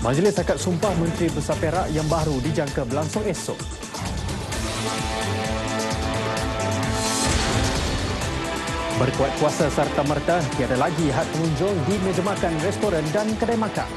Majlis akad sumpah Menteri Besar Perak yang baru dijangka berlangsung esok. Berkuat kuasa serta merta, tiada lagi hak pengunjung di meja makan, restoran dan kedai makan.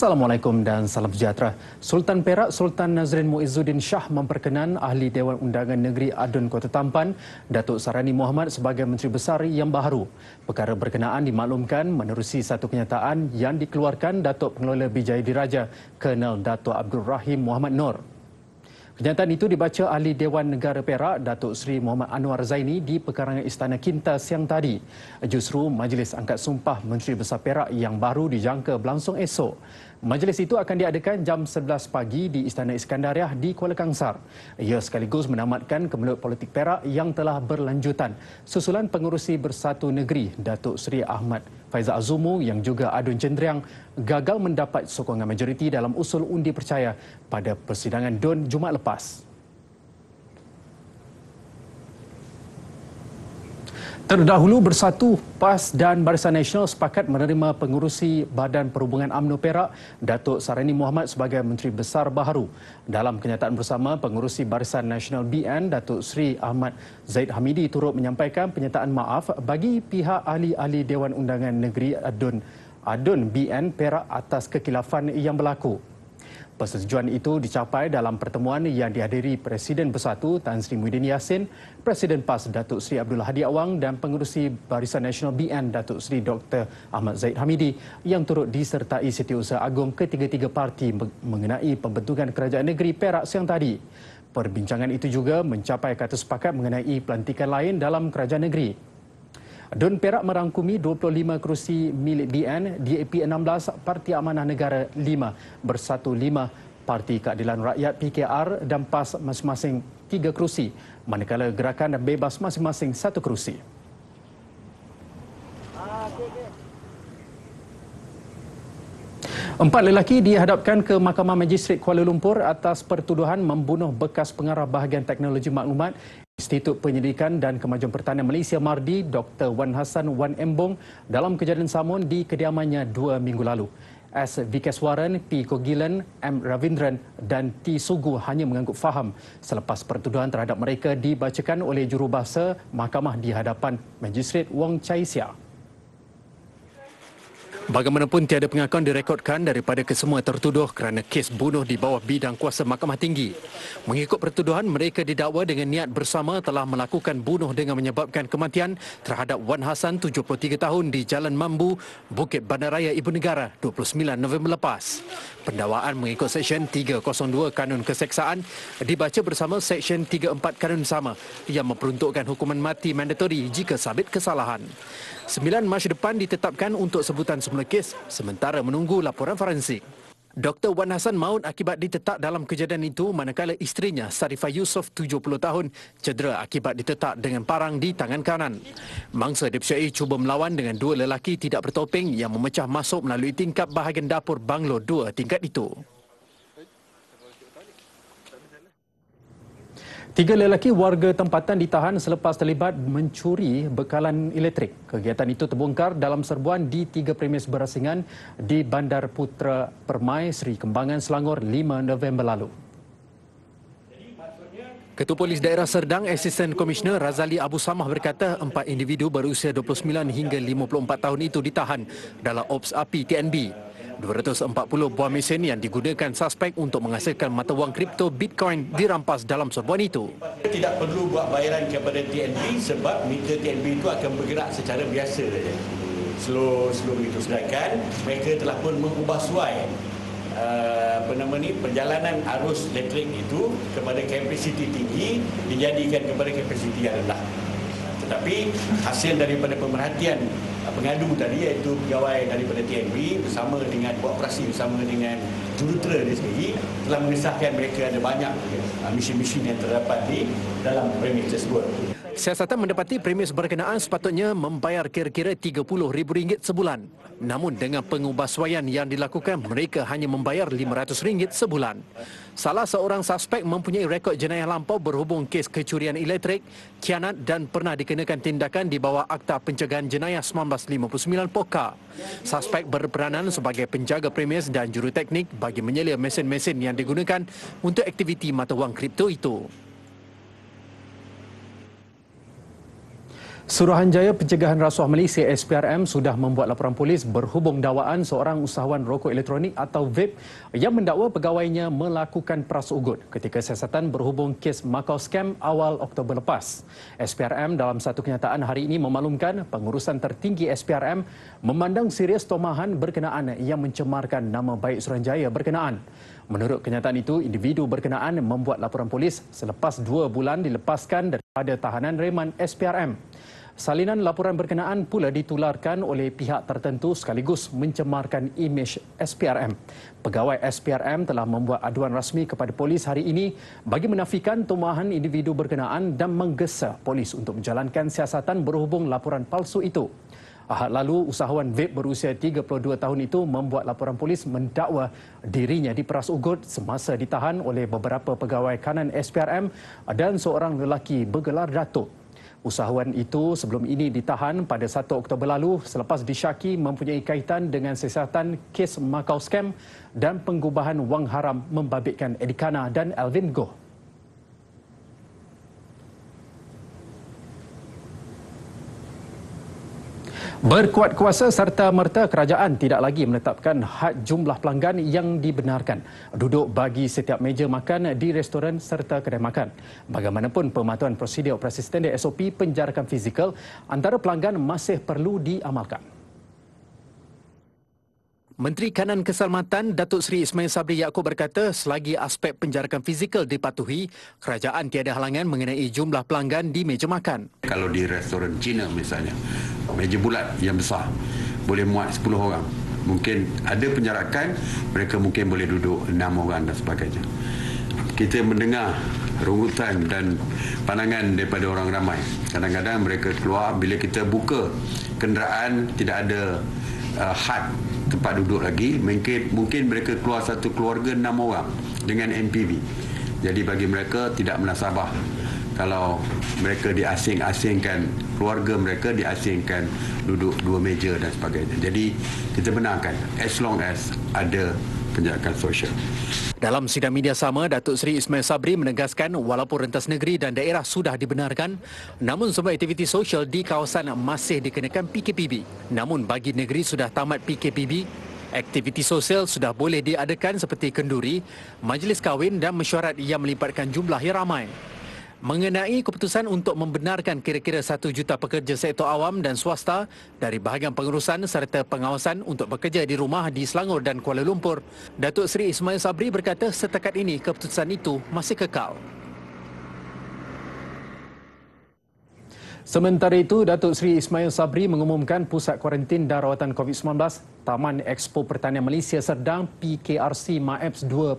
Assalamualaikum dan salam sejahtera. Sultan Perak Sultan Nazrin Muizzuddin Shah memperkenan Ahli Dewan Undangan Negeri Adun Kota Tampan, Datuk Sarani Muhammad sebagai Menteri Besar yang baru. Perkara berkenaan dimaklumkan menerusi satu kenyataan yang dikeluarkan Datuk Pengelola Bijaya Diraja, Kenal Datuk Abdul Rahim Muhammad Nur. Kenyataan itu dibaca Ahli Dewan Negara Perak, Datuk Seri Muhammad Anwar Zaini di pekarangan Istana Kinta siang tadi. Justru Majlis Angkat Sumpah Menteri Besar Perak yang baru dijangka berlangsung esok. Majlis itu akan diadakan jam 11 pagi di Istana Iskandariah di Kuala Kangsar. Ia sekaligus menamatkan kemelut politik Perak yang telah berlanjutan. Susulan Pengurusi Bersatu Negeri, Datuk Seri Ahmad Faizal Azumu yang juga adun jendriang gagal mendapat sokongan majoriti dalam usul undi percaya pada persidangan DUN Jumaat lepas. Terdahulu bersatu, PAS dan Barisan Nasional sepakat menerima pengurusi Badan Perhubungan UMNO Perak, Datuk Sarani Muhammad sebagai Menteri Besar Baharu. Dalam kenyataan bersama, pengurusi Barisan Nasional BN, Datuk Sri Ahmad Zaid Hamidi turut menyampaikan penyataan maaf bagi pihak ahli-ahli Dewan Undangan Negeri Adun, Adun BN Perak atas kekilafan yang berlaku. Persetujuan itu dicapai dalam pertemuan yang dihadiri Presiden Bersatu Tan Sri Muhyiddin Yassin, Presiden PAS Datuk Sri Abdullah Hadi Awang dan Pengerusi Barisan Nasional BN Datuk Sri Dr. Ahmad Zaid Hamidi yang turut disertai Setiausaha Agung ketiga-tiga parti mengenai pembentukan Kerajaan Negeri Perak siang tadi. Perbincangan itu juga mencapai kata sepakat mengenai pelantikan lain dalam Kerajaan Negeri. Dun Perak merangkumi 25 kerusi milik BN, DAP 16, Parti Amanah Negara 5, Bersatu 5, Parti Keadilan Rakyat PKR dan PAS masing-masing 3 kerusi, manakala gerakan bebas masing-masing 1 kerusi. Empat lelaki dihadapkan ke Mahkamah Majistret Kuala Lumpur atas pertuduhan membunuh bekas pengarah bahagian teknologi maklumat Institut Penyelidikan dan Kemajuan Pertanian Malaysia Mardi Dr. Wan Hassan Wan Embong dalam kejadian samun di kediamannya dua minggu lalu. S. Vikeswaran, P. Kogilan, M. Ravindran dan T. Sugu hanya mengangguk faham selepas pertuduhan terhadap mereka dibacakan oleh jurubahasa mahkamah di hadapan Majistret Wong Chai Sia. Bagaimanapun tiada pengakuan direkodkan daripada kesemua tertuduh kerana kes bunuh di bawah bidang kuasa Mahkamah Tinggi. Mengikut pertuduhan, mereka didakwa dengan niat bersama telah melakukan bunuh dengan menyebabkan kematian terhadap Wan Hasan 73 tahun di Jalan Mambu, Bukit Bandaraya Ibu Negara 29 November lepas. Pendawaan mengikut Seksyen 302 Kanun Keseksaan dibaca bersama Seksyen 34 Kanun Sama yang memperuntukkan hukuman mati mandatori jika sabit kesalahan. Sembilan Mac depan ditetapkan untuk sebutan semula kes sementara menunggu laporan forensik. Dr. Wan Hassan maut akibat ditetak dalam kejadian itu manakala isterinya Sarifah Yusof 70 tahun cedera akibat ditetak dengan parang di tangan kanan. Mangsa DPCI cuba melawan dengan dua lelaki tidak bertopeng yang memecah masuk melalui tingkap bahagian dapur banglo dua tingkat itu. Tiga lelaki warga tempatan ditahan selepas terlibat mencuri bekalan elektrik. Kegiatan itu terbongkar dalam serbuan di tiga premis berasingan di Bandar Putra Permai Sri Kembangan Selangor 5 November lalu. Ketua Polis Daerah Serdang, Assistant Commissioner Razali Abu Samah berkata empat individu berusia 29 hingga 54 tahun itu ditahan dalam Ops Api TNB. 240 buah mesin yang digunakan suspek untuk menghasilkan mata wang kripto Bitcoin dirampas dalam serbuan itu. Tidak perlu buat bayaran kepada TNB sebab meter TNB itu akan bergerak secara biasa saja. Slow, slow begitu. Sedangkan mereka telah pun mengubah suai eh, apa nama ni perjalanan arus elektrik itu kepada kapasiti tinggi dijadikan kepada kapasiti yang rendah. Tetapi hasil daripada pemerhatian pengadu tadi iaitu pegawai daripada TNB bersama dengan buat operasi bersama dengan jurutera dia sendiri telah mengesahkan mereka ada banyak uh, eh, mesin yang terdapat di dalam perimeter tersebut. Siasatan mendapati premis berkenaan sepatutnya membayar kira-kira RM30,000 sebulan. Namun dengan pengubahsuaian yang dilakukan, mereka hanya membayar RM500 sebulan. Salah seorang suspek mempunyai rekod jenayah lampau berhubung kes kecurian elektrik, kianat dan pernah dikenakan tindakan di bawah Akta Pencegahan Jenayah 1959 POKA. Suspek berperanan sebagai penjaga premis dan juruteknik bagi menyelia mesin-mesin yang digunakan untuk aktiviti mata wang kripto itu. Suruhanjaya Pencegahan Rasuah Malaysia SPRM sudah membuat laporan polis berhubung dakwaan seorang usahawan rokok elektronik atau vape yang mendakwa pegawainya melakukan peras ugut ketika siasatan berhubung kes Macau Scam awal Oktober lepas. SPRM dalam satu kenyataan hari ini memaklumkan pengurusan tertinggi SPRM memandang serius tomahan berkenaan yang mencemarkan nama baik Suruhanjaya berkenaan. Menurut kenyataan itu, individu berkenaan membuat laporan polis selepas dua bulan dilepaskan daripada tahanan reman SPRM. Salinan laporan berkenaan pula ditularkan oleh pihak tertentu sekaligus mencemarkan imej SPRM. Pegawai SPRM telah membuat aduan rasmi kepada polis hari ini bagi menafikan tumbuhan individu berkenaan dan menggesa polis untuk menjalankan siasatan berhubung laporan palsu itu. Ahad lalu, usahawan vape berusia 32 tahun itu membuat laporan polis mendakwa dirinya diperas ugut semasa ditahan oleh beberapa pegawai kanan SPRM dan seorang lelaki bergelar Datuk. Usahawan itu sebelum ini ditahan pada 1 Oktober lalu selepas disyaki mempunyai kaitan dengan siasatan kes Macau Scam dan pengubahan wang haram membabitkan Edikana dan Alvin Goh. Berkuat kuasa serta merta kerajaan tidak lagi menetapkan had jumlah pelanggan yang dibenarkan duduk bagi setiap meja makan di restoran serta kedai makan. Bagaimanapun pematuhan prosedur operasi standar SOP penjarakan fizikal antara pelanggan masih perlu diamalkan. Menteri Kanan Keselamatan Datuk Seri Ismail Sabri Yaakob berkata selagi aspek penjarakan fizikal dipatuhi, kerajaan tiada halangan mengenai jumlah pelanggan di meja makan. Kalau di restoran Cina misalnya, meja bulat yang besar boleh muat 10 orang. Mungkin ada penjarakan, mereka mungkin boleh duduk 6 orang dan sebagainya. Kita mendengar rungutan dan pandangan daripada orang ramai. Kadang-kadang mereka keluar bila kita buka kenderaan tidak ada uh, had tempat duduk lagi mungkin mungkin mereka keluar satu keluarga enam orang dengan MPV jadi bagi mereka tidak menasabah kalau mereka diasing-asingkan keluarga mereka diasingkan duduk dua meja dan sebagainya jadi kita benarkan as long as ada penjagaan sosial. Dalam sidang media sama, Datuk Seri Ismail Sabri menegaskan walaupun rentas negeri dan daerah sudah dibenarkan, namun semua aktiviti sosial di kawasan masih dikenakan PKPB. Namun bagi negeri sudah tamat PKPB, aktiviti sosial sudah boleh diadakan seperti kenduri, majlis kahwin dan mesyuarat yang melibatkan jumlah yang ramai. Mengenai keputusan untuk membenarkan kira-kira 1 juta pekerja sektor awam dan swasta dari bahagian pengurusan serta pengawasan untuk bekerja di rumah di Selangor dan Kuala Lumpur, Datuk Seri Ismail Sabri berkata setakat ini keputusan itu masih kekal. Sementara itu, Datuk Seri Ismail Sabri mengumumkan pusat kuarantin dan rawatan COVID-19 Taman Expo Pertanian Malaysia Serdang PKRC MAEPS 2.0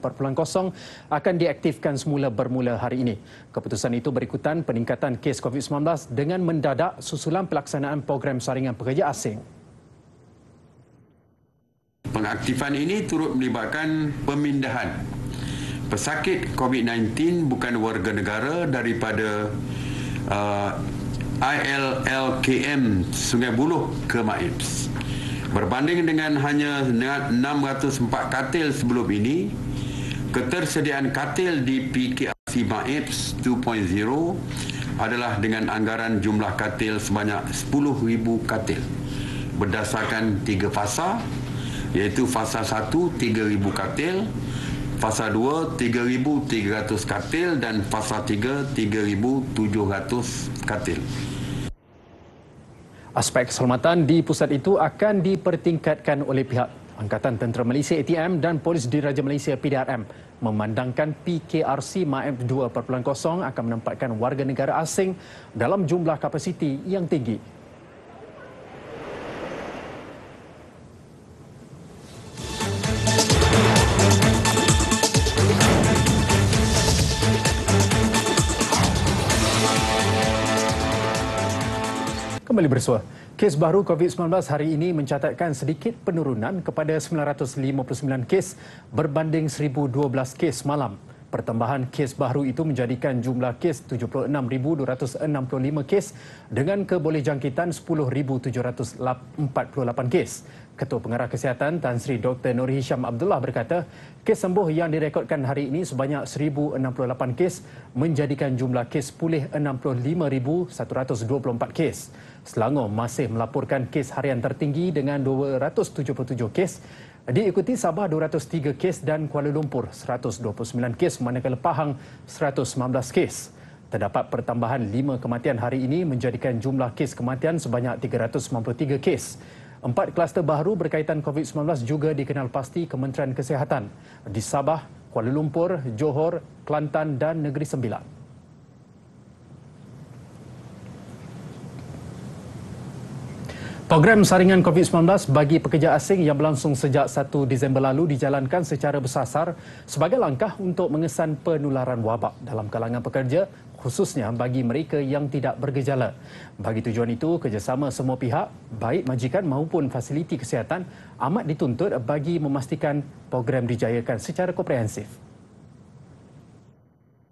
akan diaktifkan semula bermula hari ini. Keputusan itu berikutan peningkatan kes COVID-19 dengan mendadak susulan pelaksanaan program saringan pekerja asing. Pengaktifan ini turut melibatkan pemindahan pesakit COVID-19 bukan warga negara daripada uh, ILLKM Sungai Buloh ke Maibs. Berbanding dengan hanya 604 katil sebelum ini, ketersediaan katil di PKRC Maibs 2.0 adalah dengan anggaran jumlah katil sebanyak 10,000 katil berdasarkan tiga fasa iaitu fasa 1 3000 katil fasa 2 3300 katil dan fasa 3 3700 katil. Aspek keselamatan di pusat itu akan dipertingkatkan oleh pihak Angkatan Tentera Malaysia ATM dan Polis Diraja Malaysia PDRM memandangkan PKRC MAF 2.0 akan menempatkan warga negara asing dalam jumlah kapasiti yang tinggi Kembali bersua. Kes baru COVID-19 hari ini mencatatkan sedikit penurunan kepada 959 kes berbanding 1012 kes malam. Pertambahan kes baru itu menjadikan jumlah kes 76,265 kes dengan kebolehjangkitan 10,748 kes. Ketua Pengarah Kesihatan Tan Sri Dr. Nur Hisham Abdullah berkata, kes sembuh yang direkodkan hari ini sebanyak 1,068 kes menjadikan jumlah kes pulih 65,124 kes. Selangor masih melaporkan kes harian tertinggi dengan 277 kes. Diikuti Sabah 203 kes dan Kuala Lumpur 129 kes manakala Pahang 119 kes. Terdapat pertambahan 5 kematian hari ini menjadikan jumlah kes kematian sebanyak 393 kes. Empat kluster baru berkaitan COVID-19 juga dikenal pasti Kementerian Kesihatan di Sabah, Kuala Lumpur, Johor, Kelantan dan Negeri Sembilan. Program saringan COVID-19 bagi pekerja asing yang berlangsung sejak 1 Disember lalu dijalankan secara bersasar sebagai langkah untuk mengesan penularan wabak dalam kalangan pekerja khususnya bagi mereka yang tidak bergejala. Bagi tujuan itu, kerjasama semua pihak, baik majikan maupun fasiliti kesihatan amat dituntut bagi memastikan program dijayakan secara komprehensif.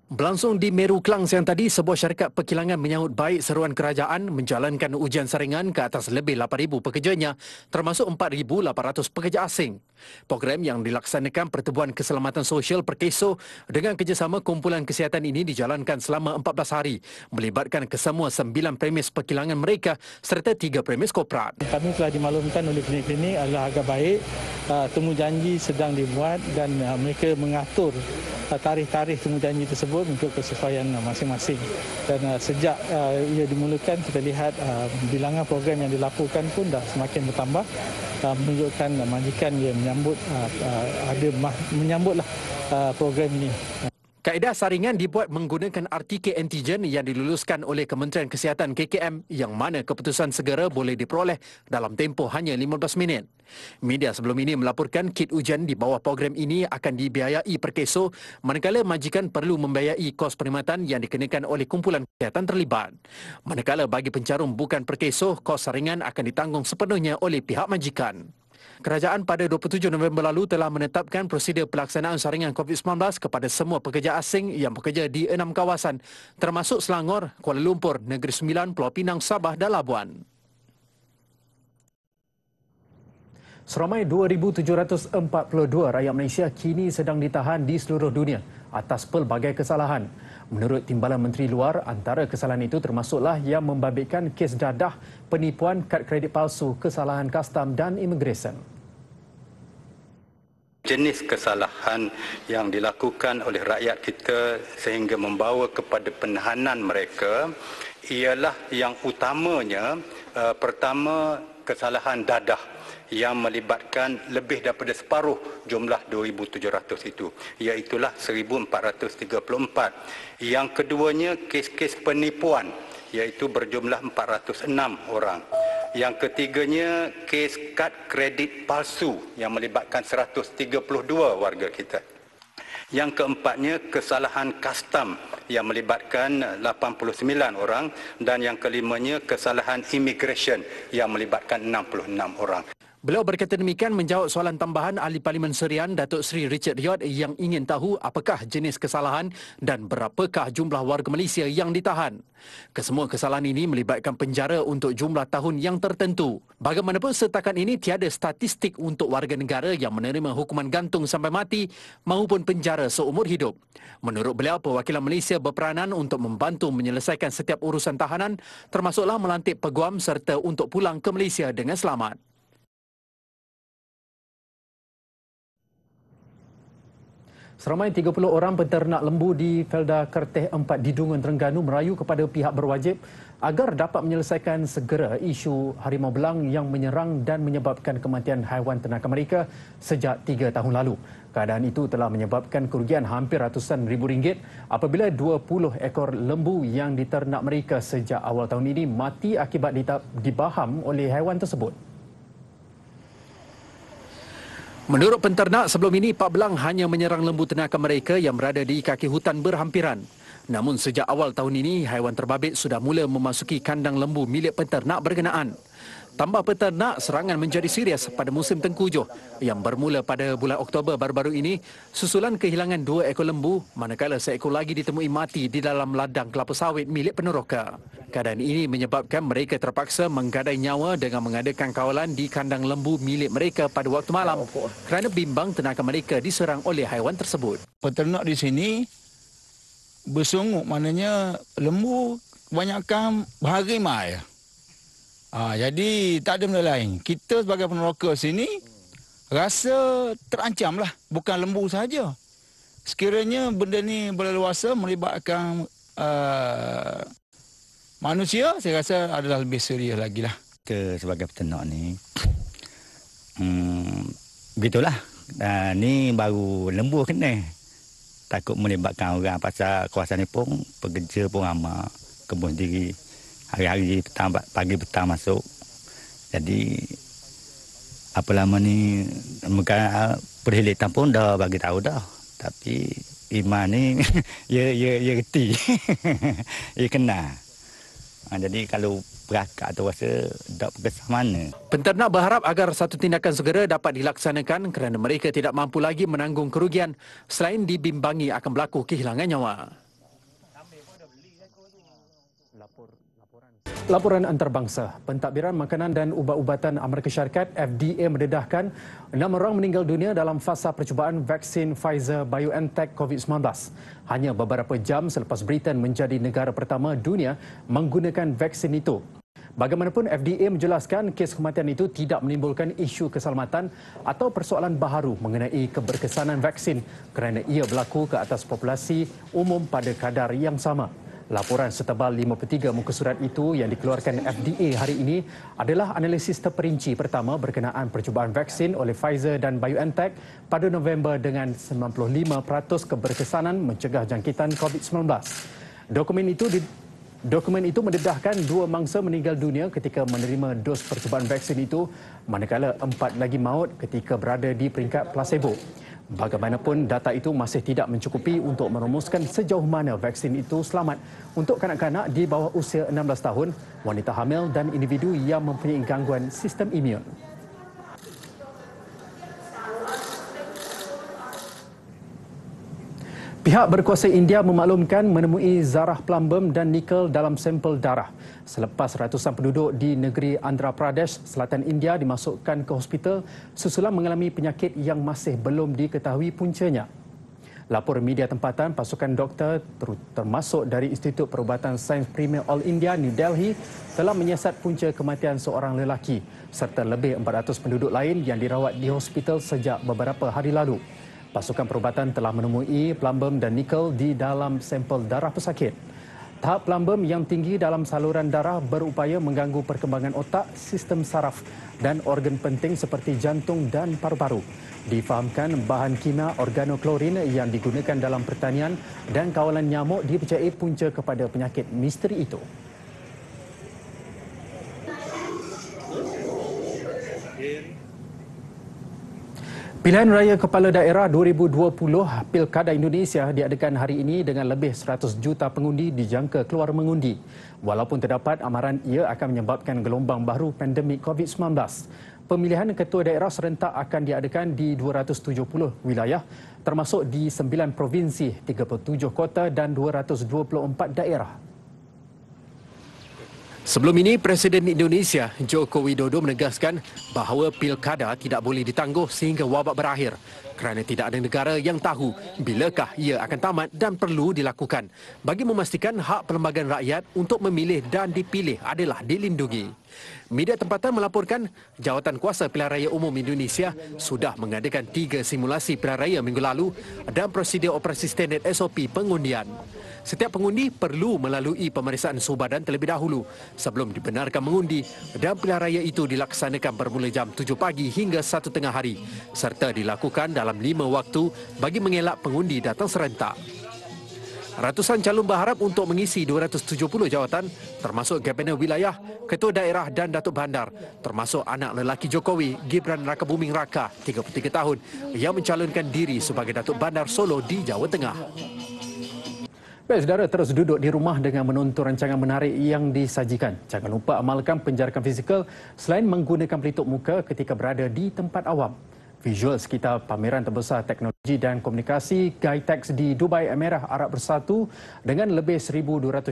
Berlangsung di Meru Kelang siang tadi, sebuah syarikat perkilangan menyahut baik seruan kerajaan menjalankan ujian saringan ke atas lebih 8,000 pekerjanya termasuk 4,800 pekerja asing. Program yang dilaksanakan Pertubuhan Keselamatan Sosial Perkeso dengan kerjasama Kumpulan Kesihatan ini dijalankan selama 14 hari melibatkan kesemua 9 premis perkilangan mereka serta 3 premis korporat. Kami telah dimaklumkan oleh klinik-klinik adalah agak baik, uh, temu janji sedang dibuat dan uh, mereka mengatur uh, tarikh-tarikh temu janji tersebut tersebut untuk kesesuaian uh, masing-masing. Dan uh, sejak uh, ia dimulakan, kita lihat uh, bilangan program yang dilakukan pun dah semakin bertambah. Uh, menunjukkan uh, majikan yang menyambut, uh, uh, ada menyambutlah uh, program ini. Kaedah saringan dibuat menggunakan RTK antigen yang diluluskan oleh Kementerian Kesihatan KKM yang mana keputusan segera boleh diperoleh dalam tempoh hanya 15 minit. Media sebelum ini melaporkan kit ujian di bawah program ini akan dibiayai per keso manakala majikan perlu membiayai kos perkhidmatan yang dikenakan oleh kumpulan kesihatan terlibat. Manakala bagi pencarum bukan per keso, kos saringan akan ditanggung sepenuhnya oleh pihak majikan. Kerajaan pada 27 November lalu telah menetapkan prosedur pelaksanaan saringan COVID-19 kepada semua pekerja asing yang bekerja di enam kawasan termasuk Selangor, Kuala Lumpur, Negeri Sembilan, Pulau Pinang, Sabah dan Labuan. Seramai 2,742 rakyat Malaysia kini sedang ditahan di seluruh dunia atas pelbagai kesalahan. Menurut Timbalan Menteri Luar, antara kesalahan itu termasuklah yang membabitkan kes dadah penipuan kad kredit palsu, kesalahan kastam dan imigresen. Jenis kesalahan yang dilakukan oleh rakyat kita sehingga membawa kepada penahanan mereka ialah yang utamanya eh, pertama kesalahan dadah yang melibatkan lebih daripada separuh jumlah 2,700 itu iaitulah 1,434. Yang keduanya kes-kes penipuan iaitu berjumlah 406 orang. Yang ketiganya kes kad kredit palsu yang melibatkan 132 warga kita. Yang keempatnya kesalahan custom yang melibatkan 89 orang dan yang kelimanya kesalahan immigration yang melibatkan 66 orang. Beliau berkata demikian menjawab soalan tambahan ahli parlimen Serian Datuk Seri Richard Riot yang ingin tahu apakah jenis kesalahan dan berapakah jumlah warga Malaysia yang ditahan. Kesemua kesalahan ini melibatkan penjara untuk jumlah tahun yang tertentu. Bagaimanapun setakat ini tiada statistik untuk warga negara yang menerima hukuman gantung sampai mati maupun penjara seumur hidup. Menurut beliau, perwakilan Malaysia berperanan untuk membantu menyelesaikan setiap urusan tahanan termasuklah melantik peguam serta untuk pulang ke Malaysia dengan selamat. Seramai 30 orang peternak lembu di Felda Kerteh 4 di Dungun Terengganu merayu kepada pihak berwajib agar dapat menyelesaikan segera isu harimau belang yang menyerang dan menyebabkan kematian haiwan ternak mereka sejak 3 tahun lalu. Keadaan itu telah menyebabkan kerugian hampir ratusan ribu ringgit apabila 20 ekor lembu yang diternak mereka sejak awal tahun ini mati akibat dibaham oleh haiwan tersebut. Menurut penternak, sebelum ini Pak Belang hanya menyerang lembu ternak mereka yang berada di kaki hutan berhampiran. Namun sejak awal tahun ini, haiwan terbabit sudah mula memasuki kandang lembu milik penternak berkenaan tambah peternak serangan menjadi serius pada musim tengkujuh yang bermula pada bulan Oktober baru-baru ini susulan kehilangan dua ekor lembu manakala seekor lagi ditemui mati di dalam ladang kelapa sawit milik peneroka. Keadaan ini menyebabkan mereka terpaksa menggadai nyawa dengan mengadakan kawalan di kandang lembu milik mereka pada waktu malam kerana bimbang tenaga mereka diserang oleh haiwan tersebut. Peternak di sini bersungut maknanya lembu kebanyakan berharimah ya. Ah, jadi tak ada benda lain. Kita sebagai peneroka sini rasa terancam lah. Bukan lembu saja. Sekiranya benda ni berleluasa melibatkan uh, manusia, saya rasa adalah lebih serius lagi lah. Ke sebagai peternak ni, hmm, begitulah. Uh, ni baru lembu kena. Takut melibatkan orang pasal kawasan ni pun pekerja pun ramah. Kebun diri hari-hari petang pagi petang masuk jadi apa lama ni mereka perhelit ah, tampun dah bagi tahu dah tapi iman ni ya ya ya reti ya kena ha, jadi kalau berakak atau rasa tak berkesan mana. Penternak berharap agar satu tindakan segera dapat dilaksanakan kerana mereka tidak mampu lagi menanggung kerugian selain dibimbangi akan berlaku kehilangan nyawa. Laporan antarabangsa, pentadbiran makanan dan ubat-ubatan Amerika Syarikat FDA mendedahkan enam orang meninggal dunia dalam fasa percubaan vaksin Pfizer-BioNTech COVID-19. Hanya beberapa jam selepas Britain menjadi negara pertama dunia menggunakan vaksin itu. Bagaimanapun, FDA menjelaskan kes kematian itu tidak menimbulkan isu keselamatan atau persoalan baharu mengenai keberkesanan vaksin kerana ia berlaku ke atas populasi umum pada kadar yang sama. Laporan setebal 53 muka surat itu yang dikeluarkan FDA hari ini adalah analisis terperinci pertama berkenaan percubaan vaksin oleh Pfizer dan BioNTech pada November dengan 95% keberkesanan mencegah jangkitan COVID-19. Dokumen itu di Dokumen itu mendedahkan dua mangsa meninggal dunia ketika menerima dos percubaan vaksin itu, manakala empat lagi maut ketika berada di peringkat placebo. Bagaimanapun, data itu masih tidak mencukupi untuk merumuskan sejauh mana vaksin itu selamat untuk kanak-kanak di bawah usia 16 tahun, wanita hamil dan individu yang mempunyai gangguan sistem imun. Pihak berkuasa India memaklumkan menemui zarah plumbum dan nikel dalam sampel darah selepas ratusan penduduk di negeri Andhra Pradesh, selatan India dimasukkan ke hospital susulan mengalami penyakit yang masih belum diketahui puncanya. Lapor media tempatan, pasukan doktor termasuk dari Institut Perubatan Sains Premier All India New Delhi telah menyiasat punca kematian seorang lelaki serta lebih 400 penduduk lain yang dirawat di hospital sejak beberapa hari lalu. Pasukan perubatan telah menemui plumbum dan nikel di dalam sampel darah pesakit. Tahap plumbum yang tinggi dalam saluran darah berupaya mengganggu perkembangan otak, sistem saraf dan organ penting seperti jantung dan paru-paru. Difahamkan bahan kimia organoklorin yang digunakan dalam pertanian dan kawalan nyamuk dipercayai punca kepada penyakit misteri itu. Pilihan Raya Kepala Daerah 2020 Pilkada Indonesia diadakan hari ini dengan lebih 100 juta pengundi dijangka keluar mengundi. Walaupun terdapat amaran ia akan menyebabkan gelombang baru pandemik COVID-19. Pemilihan ketua daerah serentak akan diadakan di 270 wilayah termasuk di 9 provinsi, 37 kota dan 224 daerah. Sebelum ini, Presiden Indonesia Joko Widodo menegaskan bahawa pilkada tidak boleh ditangguh sehingga wabak berakhir kerana tidak ada negara yang tahu bilakah ia akan tamat dan perlu dilakukan bagi memastikan hak perlembagaan rakyat untuk memilih dan dipilih adalah dilindungi. Media tempatan melaporkan jawatan kuasa pilihan raya umum Indonesia sudah mengadakan tiga simulasi pilihan raya minggu lalu dan prosedur operasi standard SOP pengundian. Setiap pengundi perlu melalui pemeriksaan suhu badan terlebih dahulu sebelum dibenarkan mengundi dan pilihan raya itu dilaksanakan bermula jam 7 pagi hingga 1 tengah hari serta dilakukan dalam 5 waktu bagi mengelak pengundi datang serentak. Ratusan calon berharap untuk mengisi 270 jawatan termasuk Gabenor Wilayah, Ketua Daerah dan Datuk Bandar termasuk anak lelaki Jokowi, Gibran Raka Buming Raka, 33 tahun yang mencalonkan diri sebagai Datuk Bandar Solo di Jawa Tengah. Baik, saudara terus duduk di rumah dengan menonton rancangan menarik yang disajikan. Jangan lupa amalkan penjarakan fizikal selain menggunakan pelitup muka ketika berada di tempat awam. Visual sekitar pameran terbesar teknologi dan komunikasi Gaitex di Dubai Emirah Arab Bersatu dengan lebih 1,200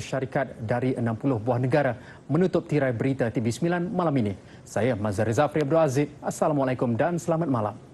syarikat dari 60 buah negara menutup tirai berita TV9 malam ini. Saya Mazhar Zafri Abdul Aziz. Assalamualaikum dan selamat malam.